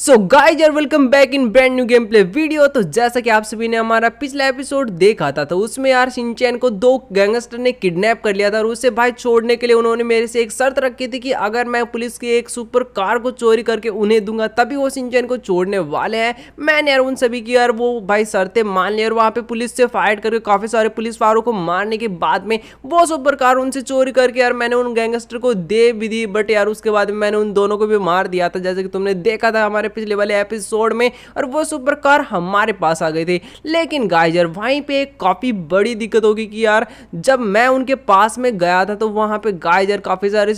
so guys are welcome back in brand new gameplay video तो जैसा कि आप सभी ने हमारा पिछला एपिसोड देखा था तो उसमें यार सिंचैन को दो गैंगस्टर ने किडनैप कर लिया था और उसे भाई छोड़ने के लिए उन्होंने मेरे से एक शर्त रखी थी कि अगर मैं पुलिस की एक सुपर कार को चोरी करके उन्हें दूंगा तभी वो सिंचैन को छोड़ने वाले हैं मैंने यार उन सभी की यार वो भाई शर्तें मान ली और वहाँ पर पुलिस से फाइट करके काफ़ी सारे पुलिस वालों को मारने के बाद में वो सुपर कार उनसे चोरी करके यार मैंने उन गैंगस्टर को दे भी दी बट यार उसके बाद मैंने उन दोनों को भी मार दिया था जैसे कि तुमने देखा था हमारे हमारे पिछले वाले एपिसोड में और वो सुपर कार हमारे पास आ गई थी लेकिन गाइजर वहीं पे काफ़ी बड़ी दिक्कत होगी कि यार जब मैं उनके पास में गया था तो वहाँ पे गाइजर काफ़ी सारे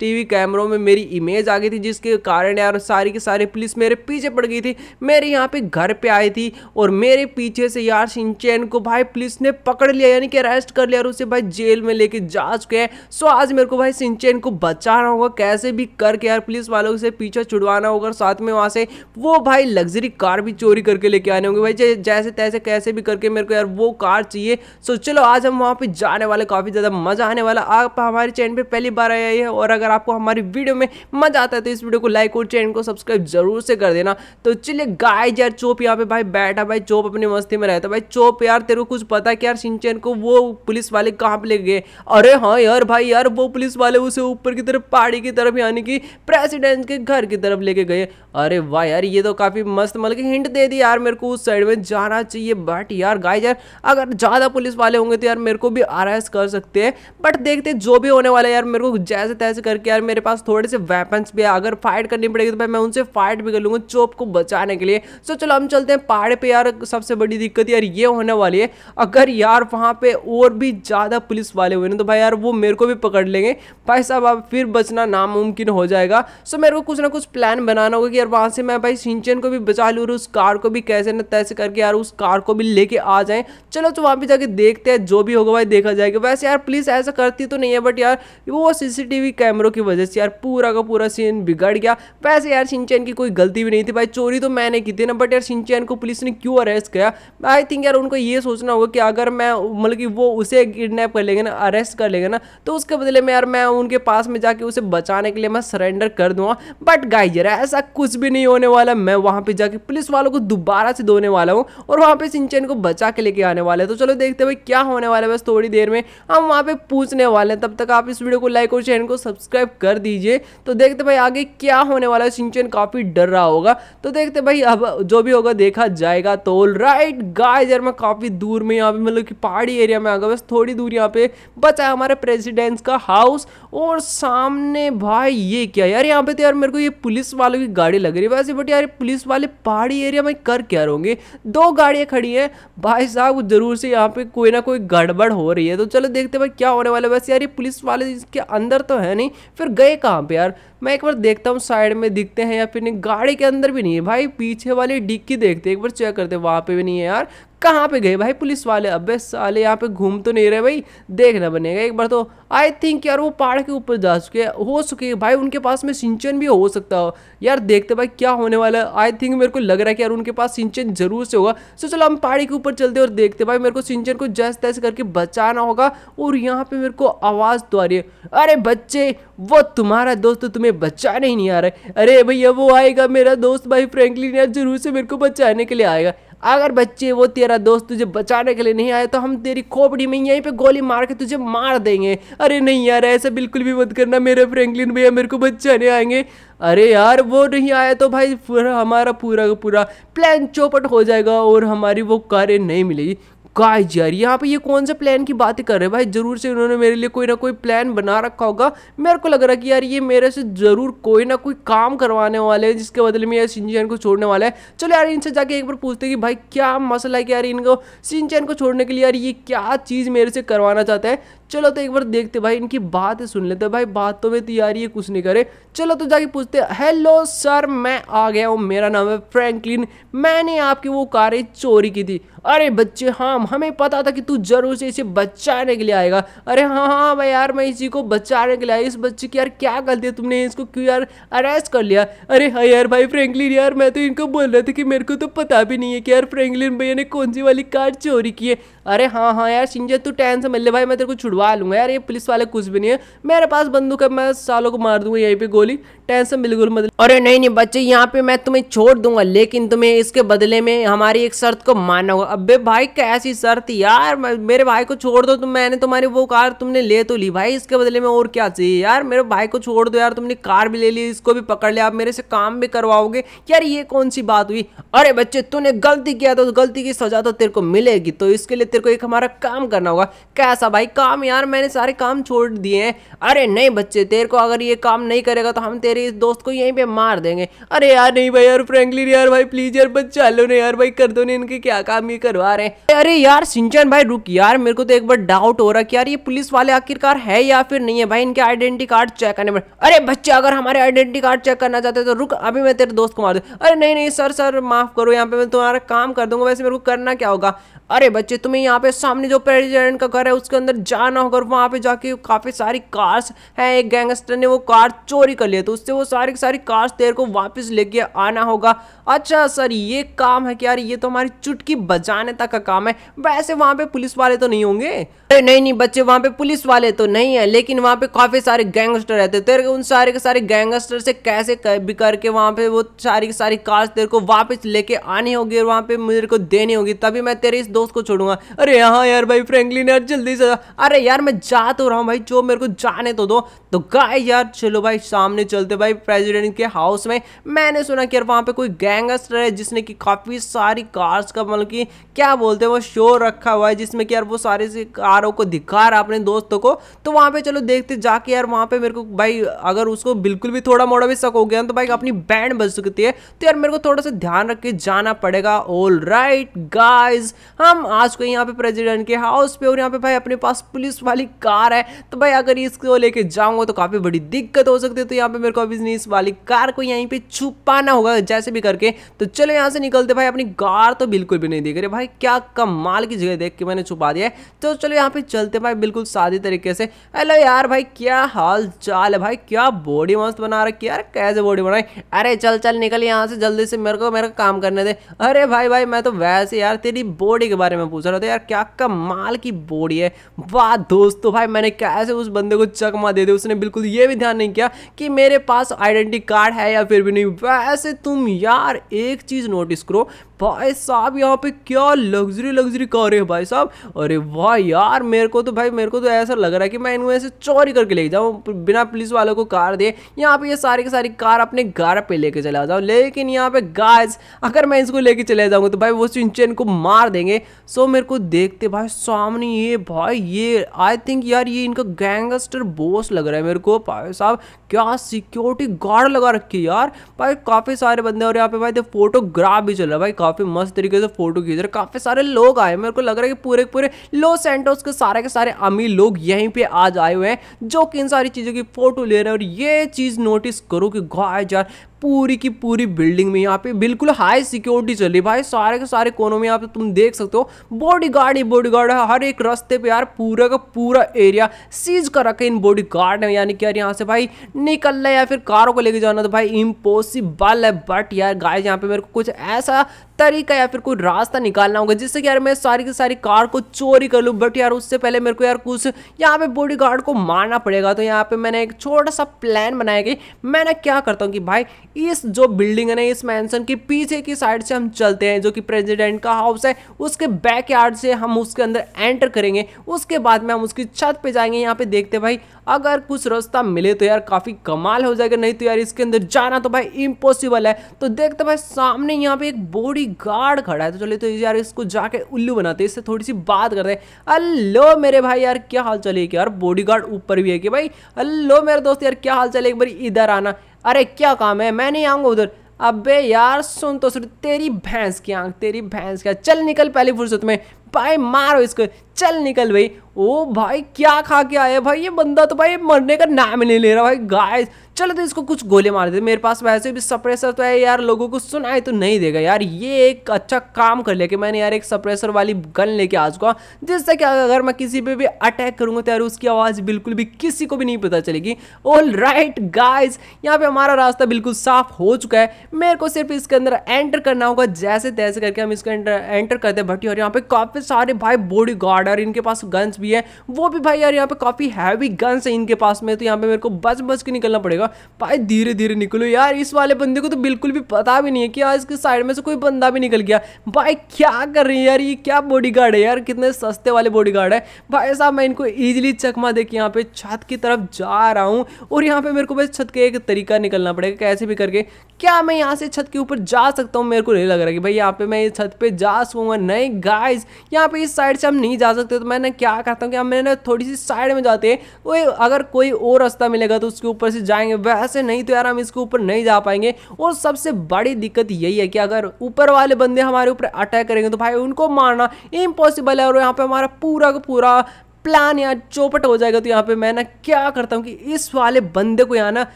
टीवी कैमरों में मेरी इमेज आ गई थी जिसके कारण यार सारी के सारे पुलिस मेरे पीछे पड़ गई थी मेरे यहाँ पे घर पे आई थी और मेरे पीछे से यार सिंचैन को भाई पुलिस ने पकड़ लिया यानी कि अरेस्ट कर लिया और उसे भाई जेल में लेके जा चुके हैं सो आज मेरे को भाई सिंचैन को बचाना होगा कैसे भी करके यार पुलिस वालों से पीछा छुड़वाना होगा साथ में वहाँ से वो भाई लग्जरी कार भी चोरी करके लेके आने होंगे भाई जैसे तैसे कैसे भी करके मेरे को यार वो कार चाहिए सो चलो आज हम वहाँ पर जाने वाले काफ़ी ज़्यादा मज़ा आने वाला आप हमारे चैनल पर पहली बार आए हैं और अगर आपको हमारी वीडियो में मज़ा आता है तो इस वीडियो को लाइक और चैनल को सब्सक्राइब जरूर से कर देना तो चलिए गाय यार चोप यहाँ पे भाई बैठा भाई चोप अपनी मस्ती में रहता भाई चोप यार तेरे को कुछ पता है कि यार सिंचन को वो पुलिस वाले कहाँ पर ले गए अरे हाँ यार भाई यार वो पुलिस वाले उसे ऊपर की तरफ पहाड़ी की तरफ यानी कि प्रेसिडेंट के घर की तरफ लेके गए अरे वाह यार ये तो काफ़ी मस्त मतलब हिंट दे दी यार मेरे को उस साइड में जाना चाहिए बट यार गाय यार अगर ज़्यादा पुलिस वाले होंगे तो यार मेरे को भी अरेस्ट कर सकते हैं बट देखते जो भी होने वाला है यार मेरे को जैसे तैसे करके यार मेरे पास थोड़े से वेपन्स भी है अगर फाइट करनी पड़ेगी तो भाई मैं उनसे फाइट भी कर लूँगा चोप को बचाने के लिए सो चलो हम चलते हैं पहाड़ पे यार सबसे बड़ी दिक्कत यार ये होने वाली है अगर यार वहां पर और भी ज़्यादा पुलिस वाले हुए ना तो भाई यार वो मेरे को भी पकड़ लेंगे भाई साहब अब फिर बचना नामुमकिन हो जाएगा सो मेरे को कुछ ना कुछ प्लान बनाना होगा कि यार वहाँ से मैं भाई सिंचन को भी बचा लूँ और उस कार को भी कैसे ना तैसे करके यार उस कार को भी लेके आ जाए चलो तो वहाँ पर जाके देखते हैं जो भी होगा भाई देखा जाएगा वैसे यार पुलिस ऐसा करती तो नहीं है बट यार वो सीसीटीवी कैमरों की वजह से यार पूरा का पूरा सीन बिगड़ गया वैसे यार सिंचन की कोई गलती भी नहीं थी भाई चोरी तो मैंने की थी ना बट यार सिंचन को पुलिस ने क्यों अरेस्ट किया आई थिंक यार उनको ये सोचना होगा कि अगर मैं मतलब कि वो उसे किडनैप कर लेंगे ना अरेस्ट कर लेंगे ना तो उसके बदले में यार मैं उनके पास में जाके उसे बचाने के लिए मैं सरेंडर कर दूंगा बट गाइजर ऐसा कुछ कुछ भी नहीं होने वाला मैं वहां पर जाके पुलिस वालों को दोबारा से धोने वाला हूँ और वहां पर सिंचन को बचा के लेके आने वाला है तो चलो देखते भाई क्या होने वाला है बस थोड़ी देर में हम वहां पर पूछने वाले हैं तब तक आप इस वीडियो को लाइक और चैनल को सब्सक्राइब कर दीजिए तो देखते भाई आगे क्या होने वाला है सिंचन काफ़ी डर रहा होगा तो देखते भाई अब जो भी होगा देखा जाएगा तो राइट गाइस यार मैं काफ़ी दूर में यहाँ पे मतलब कि पहाड़ी एरिया में आ गया बस थोड़ी दूर यहाँ पे बचा है हमारे प्रेसिडेंट्स का हाउस और सामने भाई ये क्या यार यहाँ पे तो यार मेरे को ये पुलिस वालों की गाड़ी लग रही है वैसे बट यार पुलिस वाले पहाड़ी एरिया में कर क्या रहोगे दो गाड़ियाँ खड़ी हैं भाई साहब ज़रूर से यहाँ पे कोई ना कोई गड़बड़ हो रही है तो चलो देखते भाई क्या होने वाला है वैसे यार ये पुलिस वाले इसके अंदर तो है नहीं फिर गए कहाँ पर यार मैं एक बार देखता हूँ साइड में दिखते हैं या फिर नहीं गाड़ी के अंदर भी नहीं है भाई पीछे वाली डिक्की देखते एक बार चेक करते वहाँ पर भी नहीं है यार कहाँ पे गए भाई पुलिस वाले अबे साले यहाँ पे घूम तो नहीं रहे भाई देखना बनेगा एक बार तो आई थिंक यार वो पहाड़ के ऊपर जा चुके हैं हो चुके भाई उनके पास में सिंचन भी हो सकता हो यार देखते भाई क्या होने वाला है आई थिंक मेरे को लग रहा है कि यार उनके पास सिंचन जरूर से होगा सो चलो हम पहाड़ी के ऊपर चलते और देखते भाई मेरे को सिंचन को जैस तैस करके बचाना होगा और यहाँ पर मेरे को आवाज़ तो आ रही है अरे बच्चे वो तुम्हारा दोस्त तो तुम्हें बचाने ही नहीं आ रहा है अरे भैया वो आएगा मेरा दोस्त भाई फ्रेंकली जरूर से मेरे को बचाने के लिए आएगा अगर बच्चे वो तेरा दोस्त तुझे बचाने के लिए नहीं आया तो हम तेरी खोपड़ी में यहीं पे गोली मार के तुझे मार देंगे अरे नहीं यार ऐसा बिल्कुल भी मत करना मेरे फ्रेंकलिन भैया मेरे को बचाने आएंगे अरे यार वो नहीं आया तो भाई पूरा हमारा पूरा का पूरा प्लान चौपट हो जाएगा और हमारी वो कारें नहीं मिलेगी गाइज यार यहाँ पे ये कौन से प्लान की बातें कर रहे हैं भाई जरूर से उन्होंने मेरे लिए कोई ना कोई प्लान बना रखा होगा मेरे को लग रहा है कि यार ये मेरे से जरूर कोई ना कोई काम करवाने वाले हैं जिसके बदले में यार सिंचैन को छोड़ने वाला है चलो यार इनसे जाके एक बार पूछते कि भाई क्या मसला है कि यार इनको सिंचैन को छोड़ने के लिए यार ये क्या चीज़ मेरे से करवाना चाहते हैं चलो तो एक बार देखते भाई इनकी बात सुन लेते भाई बातों में तो यार ये कुछ नहीं करे चलो तो जाके पूछते हेलो सर मैं आ गया हूँ मेरा नाम है फ्रैंकलिन मैंने आपकी वो कारें चोरी की थी अरे बच्चे हाँ हमें पता था कि तू जरूर से इसे बचाने के लिए आएगा अरे हाँ हाँ भाई हाँ, यार मैं इसी को बचाने के लिए आया इस बच्चे की यार क्या गलती है तुमने इसको क्यों यार अरेस्ट कर लिया अरे हाँ यार भाई फ्रेंकलिन यार मैं तो इनको बोल रहा था कि मेरे को तो पता भी नहीं है कि यार फ्रेंकलिन भैया ने कौन सी वाली कार चोरी की है अरे हाँ हाँ यार सिंजय तू टेंशन मिल ले भाई मैं तेरे को छुड़वा लूँगा यार ये पुलिस वाले कुछ भी नहीं है मेरे पास बंदूक है मैं सालों को मार दूंगा यहीं पर गोली टेंशन बिल्कुल मत अरे नहीं नहीं बच्चे यहाँ पे मैं तुम्हें छोड़ दूंगा लेकिन तुम्हें इसके बदले में हमारी एक शर्त को मानना होगा अबे भाई कैसी शर्त यार मेरे भाई को छोड़ दो तुम मैंने तुम्हारी वो कार तुमने ले तो ली भाई इसके बदले में और क्या चाहिए यार मेरे भाई को छोड़ दो यार तुमने कार भी ले ली इसको भी पकड़ लिया आप मेरे से काम भी करवाओगे यार ये कौन सी बात हुई अरे बच्चे तूने गलती किया तो गलती की सजा तो तेरे को मिलेगी तो इसके लिए तेरे को एक हमारा काम करना होगा कैसा भाई काम यार मैंने सारे काम छोड़ दिए हैं अरे नहीं बच्चे तेरे को अगर ये काम नहीं करेगा तो हम तेरे मेरे इस दोस्त को यहीं पे मार देंगे अरे यार नहीं भाई यार फ्रेंकली यार भाई प्लीज यार बस चलो ना यार भाई कर दो ना इनके क्या काम ये करवा रहे हैं अरे यार सिंचन भाई रुक यार मेरे को तो एक बार डाउट हो रहा कि यार ये पुलिस वाले आखिरकार है या फिर नहीं है भाई इनके आइडेंटिटी कार्ड चेक करने पर अरे बच्चे अगर हमारे आइडेंटिटी कार्ड चेक करना चाहते तो रुक अभी मैं तेरे दोस्त को मार दू अरे नहीं नहीं सर सर माफ करो यहाँ पे मैं तुम्हारा काम कर दूंगा वैसे मेरे को करना क्या होगा अरे बच्चे तुम्हें यहाँ पे सामने जो प्रेजिडेंट का घर है उसके अंदर जाना होगा और वहाँ पे जाके काफी सारी कार्स हैं एक गैंगस्टर ने वो कार चोरी कर लिया तो उस उससे वो सारी की सारी कार्स तेरे को वापस लेके आना होगा अच्छा सर ये काम है कि यार ये तो हमारी चुटकी बजाने तक का काम है वैसे वहाँ पे पुलिस वाले तो नहीं होंगे अरे नहीं नहीं बच्चे वहाँ पे पुलिस वाले तो नहीं है लेकिन वहाँ पे काफी सारे गैंगस्टर रहते तेरे को उन सारे के सारे गैंगस्टर से कैसे कर, भी करके वहाँ पे वो सारी की सारी कार्स तेरे को वापिस लेके आनी होगी और वहाँ पे मेरे को देनी होगी तभी मैं तेरे इस दोस्त को छोड़ूंगा अरे यहाँ यार भाई फ्रेंकलिन यार जल्दी से अरे यार मैं जा तो रहा हूँ भाई जो मेरे को जाने तो दो तो गाय यार चलो भाई सामने चलते दुबई प्रेसिडेंट के हाउस में मैंने सुना कि यार वहाँ पे कोई गैंगस्टर है जिसने कि काफ़ी सारी कार्स का मतलब कि क्या बोलते हैं वो शो रखा हुआ है जिसमें कि यार वो सारी सी कारों को दिखा रहा अपने दोस्तों को तो वहाँ पर चलो देखते जाके यार वहाँ पर मेरे को भाई अगर उसको बिल्कुल भी थोड़ा मोड़ा भी शक हो गया तो भाई अपनी बैंड बज सकती है तो यार मेरे को थोड़ा सा ध्यान रख के जाना पड़ेगा ऑल राइट गाइज हम आज को यहाँ पे प्रेजिडेंट के हाउस पे और यहाँ पे भाई अपने पास पुलिस वाली कार है तो भाई अगर इसको लेके जाऊंगा तो काफ़ी बड़ी दिक्कत हो सकती है तो यहाँ पे मेरे को बिजनेस वाली कार को यहीं पे छुपाना होगा जैसे भी करके तो चलो यहाँ से निकलते भाई अपनी कार तो बिल्कुल भी नहीं दिख रही भाई क्या कमाल की जगह देख के मैंने छुपा दिया है तो चलो यहाँ पे चलते भाई बिल्कुल सादी तरीके से हेलो यार भाई क्या हाल चाल है भाई क्या बॉडी मस्त बना रखी यार कैसे बॉडी बनाई अरे चल चल निकल यहाँ से जल्दी से मेरे को मेरा काम करने दे अरे भाई भाई मैं तो वैसे यार तेरी बॉडी के बारे में पूछ रहा था यार क्या कमाल की बॉडी है वाह दोस्तों भाई मैंने कैसे उस बंदे को चकमा दे दी उसने बिल्कुल ये भी ध्यान नहीं किया कि मेरे पास पास आइडेंटिटी कार्ड है या फिर भी नहीं वैसे तुम यार एक चीज़ नोटिस करो भाई साहब यहाँ पे क्या लग्जरी लग्जरी कार है भाई साहब अरे वाह यार मेरे को तो भाई मेरे को तो ऐसा लग रहा है कि मैं इनमें से चोरी करके ले जाऊँ बिना पुलिस वालों को कार दे यहाँ पे ये सारी की सारी कार अपने घर पे लेके चला जाऊँ लेकिन यहाँ पे गाइस अगर मैं इसको लेके चले जाऊँगा तो भाई वो चिंचन को मार देंगे सो मेरे को देखते भाई सामने ये भाई ये आई थिंक यार ये इनका गैंगस्टर बोस लग रहा है मेरे को भाई साहब क्या सिक्योर सिक्योरिटी गार्ड लगा रखी है यार भाई काफ़ी सारे बंदे और यहाँ पे भाई फोटोग्राफ भी चल रहा है भाई काफ़ी मस्त तरीके से फोटो खींच रहे काफ़ी सारे लोग आए मेरे को लग रहा है कि पूरे पूरे लो सेंटोस के सारे के सारे अमीर लोग यहीं पे आज आए हुए हैं जो कि इन सारी चीज़ों की फ़ोटो ले रहे हैं और ये चीज़ नोटिस करो कि गाय यार पूरी की पूरी बिल्डिंग में यहाँ पे बिल्कुल हाई सिक्योरिटी चल रही भाई सारे के सारे कोनों में यहाँ पे तुम देख सकते हो बॉडी गार्ड ही बॉडी गार्ड है हर एक रास्ते पे यार पूरा का पूरा एरिया सीज कर रखा है इन बॉडी गार्ड ने यानी कि यार यहाँ से भाई निकलना या फिर कारों को लेके जाना तो भाई इम्पॉसिबल है बट यार गाय यहाँ पे मेरे को कुछ ऐसा तरीका या फिर कोई रास्ता निकालना होगा जिससे कि यार मैं सारी की सारी कार को चोरी कर लूँ बट यार उससे पहले मेरे को यार कुछ यहाँ पे बॉडी गार्ड को मारना पड़ेगा तो यहाँ पे मैंने एक छोटा सा प्लान बनाया कि मैंने क्या करता हूँ कि भाई इस जो बिल्डिंग है ना इस मैंसन के पीछे की साइड से हम चलते हैं जो कि प्रेजिडेंट का हाउस है उसके बैक यार्ड से हम उसके अंदर एंटर करेंगे उसके बाद में हम उसकी छत पर जाएंगे यहाँ पे देखते भाई अगर कुछ रास्ता मिले तो यार काफ़ी कमाल हो जाएगा नहीं तो यार इसके अंदर जाना तो भाई इम्पॉसिबल है तो देखते भाई सामने यहाँ पे एक बॉडी कोई गार्ड खड़ा है तो चलिए तो यार इसको जाके उल्लू बनाते हैं इससे थोड़ी सी बात करते हैं अल्लो मेरे भाई यार क्या हाल चाल है यार बॉडी गार्ड ऊपर भी है कि भाई अल्लो मेरे दोस्त यार क्या हाल चाल एक बार इधर आना अरे क्या काम है मैं नहीं आऊँगा उधर अबे यार सुन तो सुन तेरी भैंस की आंख तेरी भैंस क्या चल निकल पहली फुर्सत में भाई मारो इसको चल निकल भाई ओ भाई क्या खा के आया भाई ये बंदा तो भाई मरने का नाम ही नहीं ले रहा भाई गाय चलो तो इसको कुछ गोले मार देते मेरे पास वैसे भी सप्रेसर तो है यार लोगों को सुनाए तो नहीं देगा यार ये एक अच्छा काम कर लिया कि मैंने यार एक सप्रेसर वाली गन लेके आ चुका जिससे कि अगर मैं किसी पे भी अटैक करूँगा तो यार उसकी आवाज़ बिल्कुल भी किसी को भी नहीं पता चलेगी ऑल राइट गाइज यहाँ पे हमारा रास्ता बिल्कुल साफ हो चुका है मेरे को सिर्फ इसके अंदर एंटर करना होगा जैसे तैसे करके हम इसको एंटर करते हैं भट्टी और यहाँ पे काफ़ी सारे भाई बॉडी गार्ड और इनके पास गन्स भी है वो भी भाई यार यहाँ पे काफ़ी हैवी गन्स है इनके पास में तो यहाँ पे मेरे को बच बच के निकलना पड़ेगा होगा भाई धीरे धीरे निकलो यार इस वाले बंदे को तो बिल्कुल भी पता भी नहीं है कि आज इसके साइड में से कोई बंदा भी निकल गया भाई क्या कर रही है यार ये क्या बॉडी है यार कितने सस्ते वाले बॉडी है भाई साहब मैं इनको ईजिली चकमा दे के यहाँ पे छत की तरफ जा रहा हूँ और यहाँ पे मेरे को बस छत के एक तरीका निकलना पड़ेगा कैसे भी करके क्या मैं यहाँ से छत के ऊपर जा सकता हूँ मेरे को नहीं लग रहा कि भाई यहाँ पे मैं इस छत पे जा सकूँगा नहीं गाइस यहाँ पे इस साइड से हम नहीं जा सकते तो मैंने क्या करता हूँ कि हम मैंने थोड़ी सी साइड में जाते हैं कोई अगर कोई और रास्ता मिलेगा तो उसके ऊपर से जाएंगे वैसे नहीं तो यार हम इसके ऊपर नहीं जा पाएंगे और सबसे बड़ी दिक्कत यही है कि अगर ऊपर वाले बंदे हमारे ऊपर अटैक करेंगे तो भाई उनको मारना इम्पॉसिबल है और यहाँ पर हमारा पूरा का पूरा प्लान यार चौपट हो जाएगा तो यहाँ पे मैं ना क्या करता हूँ कि इस वाले बंदे को यहाँ ना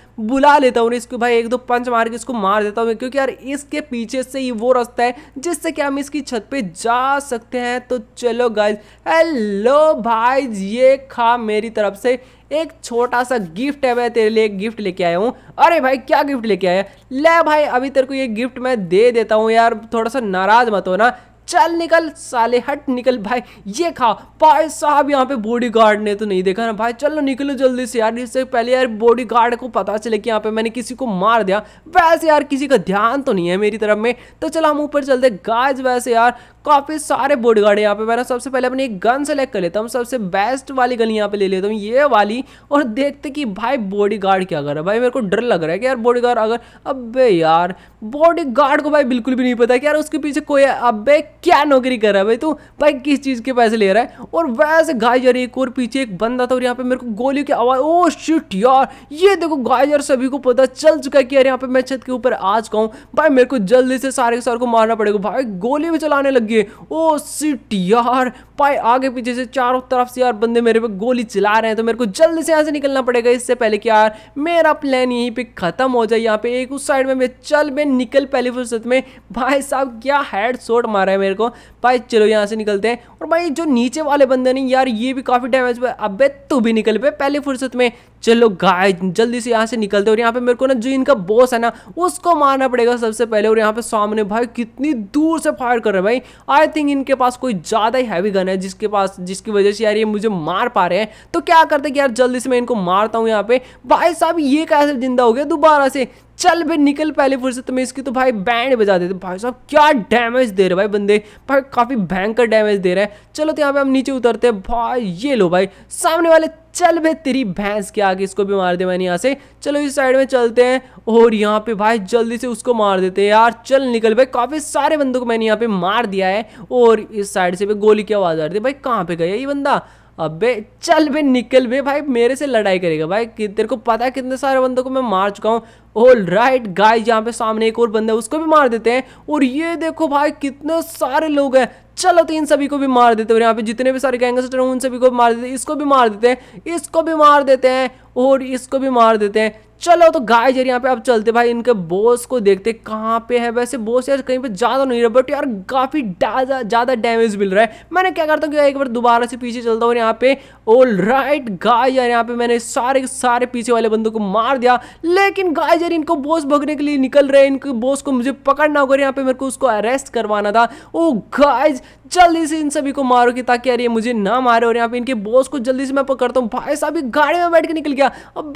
बुला लेता हूँ इसको भाई एक दो पंच मार के इसको मार देता हूँ क्योंकि यार इसके पीछे से ही वो रास्ता है जिससे कि हम इसकी छत पे जा सकते हैं तो चलो गाइज हेलो भाई ये खा मेरी तरफ से एक छोटा सा गिफ्ट है मैं तेरे लिए गिफ्ट लेके आया हूँ अरे भाई क्या गिफ्ट लेके आया ले भाई अभी तेरे को ये गिफ्ट मैं दे देता हूँ यार थोड़ा सा नाराज मत हो ना चल निकल साले हट निकल भाई ये खा भाई साहब यहाँ पे बॉडी गार्ड ने तो नहीं देखा ना भाई चलो निकलो जल्दी से यार इससे पहले यार बॉडी गार्ड को पता चले कि यहाँ पे मैंने किसी को मार दिया वैसे यार किसी का ध्यान तो नहीं है मेरी तरफ में तो चलो हम ऊपर चलते गाज वैसे यार काफ़ी सारे बॉडी गार्ड यहाँ पे मैंने सबसे पहले अपनी एक गन सेलेक्ट कर लेता हूँ सबसे बेस्ट वाली गन यहाँ पे ले लेता हूँ ये वाली और देखते कि भाई बॉडी गार्ड क्या कर रहा है भाई मेरे को डर लग रहा है कि यार बॉडी गार्ड अगर अबे यार बॉडी गार्ड को भाई बिल्कुल भी नहीं पता कि यार उसके पीछे कोई अब क्या नौकरी कर रहा है भाई तू भाई किस चीज़ के पैसे ले रहा है और वैसे गाय एक और पीछे एक बंदा था और यहाँ पे मेरे को गोली की आवाज़ ओ शिट यार ये देखो गाय सभी को पता चल चुका है कि यार यहाँ पे मैं छत के ऊपर आ चुका हूँ भाई मेरे को जल्दी से सारे के सारे को मारना पड़ेगा भाई गोली भी चलाने लग के ओ सिट यार पाए आगे पीछे से चारों तरफ से यार बंदे मेरे पे गोली चला रहे हैं तो मेरे को जल्दी से यहाँ से निकलना पड़ेगा इससे पहले कि यार मेरा प्लान यहीं पे ख़त्म हो जाए यहाँ पे एक उस साइड में मैं चल मैं निकल पहली फुर्सत में भाई साहब क्या हेड शॉट मारा है मेरे को भाई चलो यहाँ से निकलते हैं और भाई जो नीचे वाले बंदे नहीं यार ये भी काफ़ी डैमेज हुआ अब तू भी निकल पे पहली फुर्सत में चलो गाय जल्दी से यहाँ से निकलते और यहाँ पे मेरे को ना जो इनका बॉस है ना उसको मारना पड़ेगा सबसे पहले और यहाँ पे सामने भाई कितनी दूर से फायर कर रहे हैं भाई आई थिंक इनके पास कोई ज़्यादा ही हैवी गन है जिसके पास जिसकी वजह से यार ये मुझे मार पा रहे हैं तो क्या करते कि यार जल्दी से मैं इनको मारता हूँ यहाँ पे भाई साहब ये कैसे जिंदा हो गया दोबारा से चल भाई निकल पहले फुर्सत में इसकी तो भाई बैंड बजा देते भाई साहब क्या डैमेज दे रहे भाई बंदे भाई काफ़ी भयंकर डैमेज दे रहे हैं चलो तो यहाँ पे हम नीचे उतरते हैं भाई ये लो भाई सामने वाले चल भे तेरी भैंस के आगे इसको भी मार दे मैंने यहाँ से चलो इस साइड में चलते हैं और यहाँ पे भाई जल्दी से उसको मार देते हैं यार चल निकल भाई काफ़ी सारे बंदों को मैंने यहाँ पे मार दिया है और इस साइड से भी गोली की आवाज़ आ रही थी भाई कहाँ पे गया ये बंदा अबे चल बे निकल बे भाई मेरे से लड़ाई करेगा भाई तेरे को पता है कितने सारे बंदों को मैं मार चुका हूँ ऑल राइट गाय यहाँ पे सामने एक और बंदा है उसको भी मार देते हैं और ये देखो भाई कितने सारे लोग हैं चलो तो इन सभी को भी मार देते हैं और यहाँ पे जितने भी सारे गैंगस्टर हैं उन सभी को भी मार देते हैं इसको भी मार देते हैं इसको भी मार देते हैं और इसको भी मार देते हैं चलो तो गाइस यार यहाँ पे आप चलते भाई इनके बॉस को देखते कहाँ पे है वैसे बॉस यार कहीं पे ज़्यादा नहीं रहा बट यार काफ़ी ज़्यादा डैमेज मिल रहा है मैंने क्या करता हूँ एक बार दोबारा से पीछे चलता हूँ यहाँ पे ऑल राइट गाय यार यहाँ पे मैंने सारे सारे पीछे वाले बंदों को मार दिया लेकिन गाय यार इनको बॉस भगने के लिए निकल रहे हैं इनके बॉस को मुझे पकड़ना होगा यहाँ पे मेरे को उसको अरेस्ट करवाना था ओ oh, गाय जल्दी से इन सभी को मारो कि ताकि यार ये मुझे ना मारे और यहाँ पे इनके बॉस को जल्दी से मैं पकड़ता हूँ भाई साहब गाड़ी में बैठ के निकल गया अब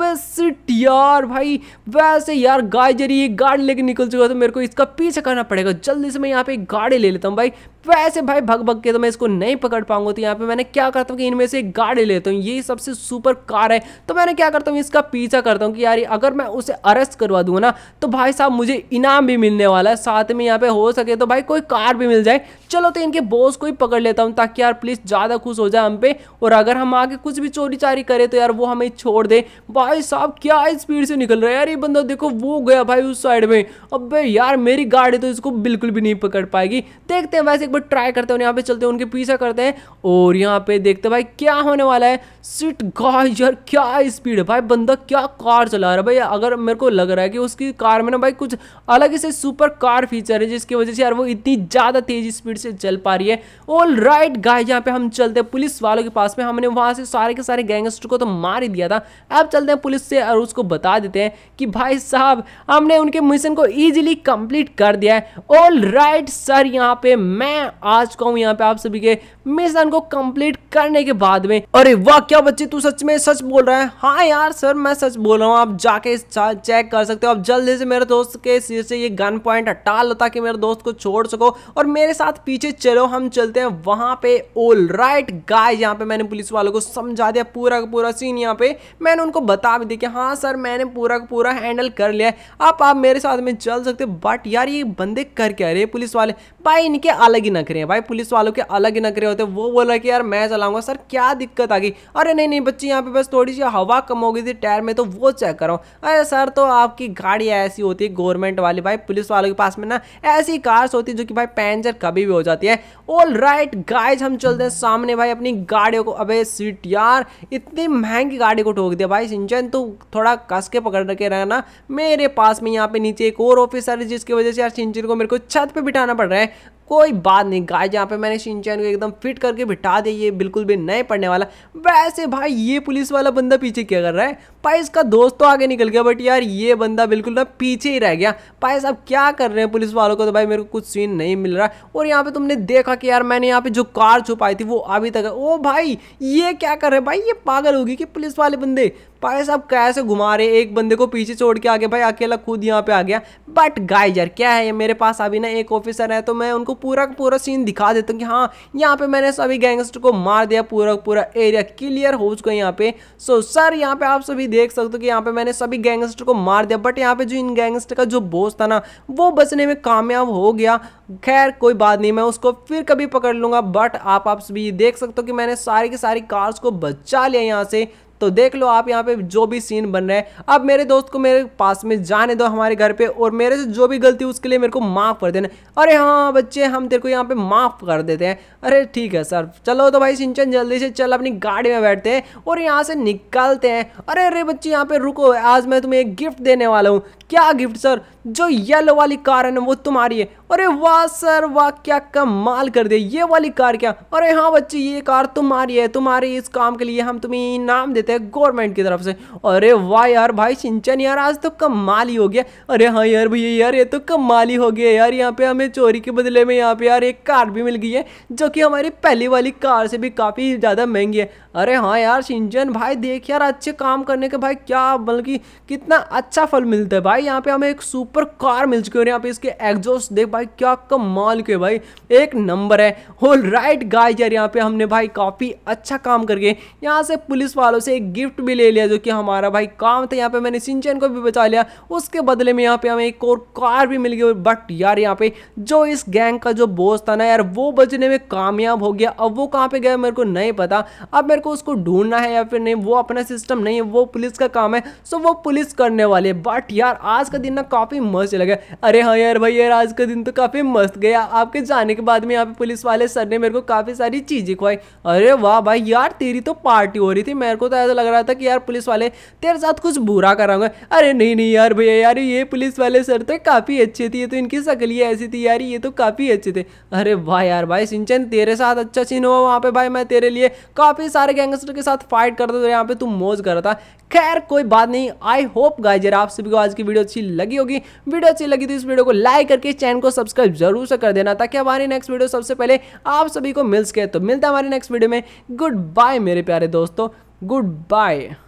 यार यार भाई वैसे यार गाय जरिए गाड़ी लेके निकल चुका तो मेरे को इसका पीछे करना पड़ेगा जल्दी से मैं यहाँ पे गाड़ी ले लेता हूँ भाई वैसे भाई भग भग के तो मैं इसको नहीं पकड़ पाऊंगा तो यहाँ पे मैंने क्या करता हूँ कि इनमें से एक गाड़ी लेता हूँ ये सबसे सुपर कार है तो मैंने क्या करता हूँ इसका पीछा करता हूँ कि यार अगर मैं उसे अरेस्ट करवा दूंगा ना तो भाई साहब मुझे इनाम भी मिलने वाला है साथ में यहाँ पे हो सके तो भाई कोई कार भी मिल जाए चलो तो इनके बॉस को ही पकड़ लेता हूँ ताकि यार प्लीज़ ज़्यादा खुश हो जाए हम पे और अगर हम आगे कुछ भी चोरी चारी करें तो यार वो हमें छोड़ दे भाई साहब क्या स्पीड से निकल रहा है यार ये बंदा देखो वो गया भाई उस साइड में अब यार मेरी गाड़ी तो इसको बिल्कुल भी नहीं पकड़ पाएगी देखते हैं वैसे बार ट्राई करते हैं यहाँ पे चलते हैं उनके पीछा करते हैं और यहाँ पे देखते भाई क्या होने वाला है सिट गाइस यार क्या स्पीड है भाई बंदा क्या कार चला रहा है भाई अगर मेरे को लग रहा है कि उसकी कार में ना भाई कुछ अलग से सुपर कार फीचर है जिसकी वजह से यार वो इतनी ज़्यादा तेज़ स्पीड से चल पा रही है ऑल राइट गाय यहाँ पे हम चलते हैं पुलिस वालों के पास में हमने वहाँ से सारे के सारे गैंगस्टर को तो मार ही दिया था अब चलते हैं पुलिस से और उसको बता देते हैं कि भाई साहब हमने उनके मिशन को ईजिली कंप्लीट कर दिया है ऑल राइट सर यहाँ पे मैं मैं आज का हूँ यहाँ पे आप सभी के मिशन को कंप्लीट करने के बाद में अरे वाह क्या बच्चे तू सच में सच बोल रहा है हाँ यार सर मैं सच बोल रहा हूँ आप जाके चेक कर सकते हो आप जल्दी से मेरे दोस्त के सिर से ये गन पॉइंट हटा लो ताकि मेरे दोस्त को छोड़ सको और मेरे साथ पीछे चलो हम चलते हैं वहां पे ऑल राइट गाय यहाँ पे मैंने पुलिस वालों को समझा दिया पूरा का पूरा सीन यहाँ पे मैंने उनको बता भी दिया कि हाँ सर मैंने पूरा का पूरा हैंडल कर लिया है आप आप मेरे साथ में चल सकते हो बट यार ये बंदे कर क्या रहे पुलिस वाले भाई इनके अलग ही नखरे हैं भाई पुलिस वालों के अलग ही नखरे होते हैं वो बोल रहा कि यार मैं चलाऊंगा सर क्या दिक्कत आ गई अरे नहीं नहीं बच्ची यहाँ पे बस थोड़ी सी हवा कम हो गई थी टायर में तो वो चेक करो अरे सर तो आपकी गाड़ी ऐसी होती है गवर्नमेंट वाली भाई पुलिस वालों के पास में ना ऐसी कार्स होती है जो कि भाई पैंचर कभी भी हो जाती है ऑल राइट गाइज हम चलते हैं सामने भाई अपनी गाड़ियों को अबे सीट यार इतनी महंगी गाड़ी को ठोक दिया भाई सिंचन तो थोड़ा कस के पकड़ के रहना मेरे पास में यहाँ पे नीचे एक और ऑफिसर है जिसकी वजह से यार सिंचन को मेरे को छत पर बिठाना पड़ रहा है कोई बात नहीं गाय जहाँ पे मैंने शिनचैन को एकदम फिट करके बिठा दिया ये बिल्कुल भी नए पड़ने वाला वैसे भाई ये पुलिस वाला बंदा पीछे क्या कर रहा है भाई इसका दोस्त तो आगे निकल गया बट यार ये बंदा बिल्कुल ना पीछे ही रह गया भाई साहब क्या कर रहे हैं पुलिस वालों को तो भाई मेरे को कुछ सीन नहीं मिल रहा और यहाँ पर तुमने देखा कि यार मैंने यहाँ पे जो कार छुपाई थी वो अभी तक ओ भाई ये क्या कर रहे हैं भाई ये पागल होगी कि पुलिस वाले बंदे भाई साहब कैसे घुमा रहे एक बंदे को पीछे छोड़ के आगे भाई अकेला खुद यहाँ पे आ गया बट गाइजर क्या है मेरे पास अभी ना एक ऑफिसर है तो मैं उनको पूरा का पूरा सीन दिखा देता हूँ कि हाँ यहाँ पे मैंने सभी गैंगस्टर को मार दिया पूरा पूरा एरिया क्लियर हो चुका है यहाँ पे सो सर यहाँ पे आप सभी देख सकते हो कि यहाँ पे मैंने सभी गैंगस्टर को मार दिया बट यहाँ पे जो इन गैंगस्टर का जो बोस था ना वो बचने में कामयाब हो गया खैर कोई बात नहीं मैं उसको फिर कभी पकड़ लूँगा बट आप, आप सभी देख सकते हो कि मैंने सारी की सारी कार्स को बचा लिया यहाँ से तो देख लो आप यहाँ पे जो भी सीन बन रहा है अब मेरे दोस्त को मेरे पास में जाने दो हमारे घर पे और मेरे से जो भी गलती उसके लिए मेरे को माफ़ कर देना अरे हाँ बच्चे हम तेरे को यहाँ पे माफ़ कर देते हैं अरे ठीक है सर चलो तो भाई सिंचन जल्दी से चल अपनी गाड़ी में बैठते हैं और यहाँ से निकलते हैं अरे अरे बच्चे यहाँ पे रुको आज मैं तुम्हें एक गिफ्ट देने वाला हूँ क्या गिफ्ट सर जो येलो वाली कार है ना वो तुम्हारी है अरे वाह सर वाह क्या कमाल कर दिया ये वाली कार क्या अरे हाँ बच्चे ये कार तुम्हारी है तुम्हारी इस काम के लिए हम तुम्हें इनाम देते हैं गवर्नमेंट की तरफ से अरे वाह यार भाई सिंचन यार आज तो कमाल ही हो गया अरे हाँ यार भैया यार ये तो कमाल ही हो गया यार यहाँ पे हमें चोरी के बदले में यहाँ पे यार एक कार भी मिल गई है जो कि हमारी पहली वाली कार से भी काफ़ी ज़्यादा महंगी है अरे हाँ यार सिंचन भाई देख यार अच्छे काम करने के भाई क्या बल्कि कितना अच्छा फल मिलता है भाई भाई यहाँ पे हमें एक सुपर कार मिल चुकी है यहाँ पे इसके एग्जॉस्ट देख भाई क्या कमाल के भाई एक नंबर है होल राइट गाय यार यहाँ पे हमने भाई काफ़ी अच्छा काम करके यहाँ से पुलिस वालों से एक गिफ्ट भी ले लिया जो कि हमारा भाई काम था यहाँ पे मैंने सिंचन को भी बचा लिया उसके बदले में यहाँ पे हमें एक और कार भी मिल गई बट यार यहाँ पे जो इस गैंग का जो बोस था ना यार वो बचने में कामयाब हो गया अब वो कहाँ पे गया मेरे को नहीं पता अब मेरे को उसको ढूंढना है या फिर नहीं वो अपना सिस्टम नहीं है वो पुलिस का काम है सो वो पुलिस करने वाले बट यार आज का दिन ना काफ़ी मस्त चला गया अरे हाँ यार भाई यार आज का दिन तो काफ़ी मस्त गया आपके जाने के बाद में यहाँ पे पुलिस वाले सर ने मेरे को काफ़ी सारी चीज़ें खुआई अरे वाह भाई यार तेरी तो पार्टी हो रही थी मेरे को तो ऐसा लग रहा था कि यार पुलिस वाले तेरे साथ कुछ बुरा कराऊंगा अरे नहीं नहीं यार भैया यार ये पुलिस वाले सर तो काफ़ी अच्छे थे ये तो इनकी सकलियाँ ऐसी थी यार ये तो काफ़ी अच्छे थे अरे वाह यार भाई सिंचन तेरे साथ अच्छा सीन हुआ वहाँ पे भाई मैं तेरे लिए काफ़ी सारे गैंगस्टर के साथ फाइट करता था यहाँ पे तू मौज कर रहा था खैर कोई बात नहीं आई होप गाइजर आप सभी को आज की वीडियो अच्छी लगी होगी वीडियो अच्छी लगी तो इस वीडियो को लाइक करके चैनल को सब्सक्राइब जरूर से कर देना ताकि हमारी नेक्स्ट वीडियो सबसे पहले आप सभी को मिल सके तो मिलता है हमारे नेक्स्ट वीडियो में गुड बाय मेरे प्यारे दोस्तों गुड बाय